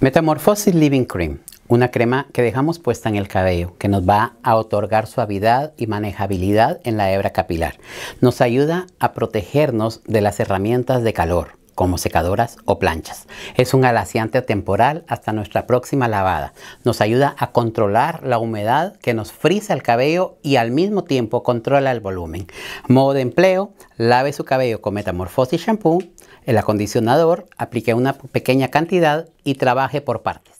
Metamorphosis Living Cream, una crema que dejamos puesta en el cabello, que nos va a otorgar suavidad y manejabilidad en la hebra capilar. Nos ayuda a protegernos de las herramientas de calor, como secadoras o planchas. Es un alaciante temporal hasta nuestra próxima lavada. Nos ayuda a controlar la humedad que nos frisa el cabello y al mismo tiempo controla el volumen. Modo de empleo, lave su cabello con Metamorfosis Shampoo, el acondicionador, aplique una pequeña cantidad y trabaje por partes.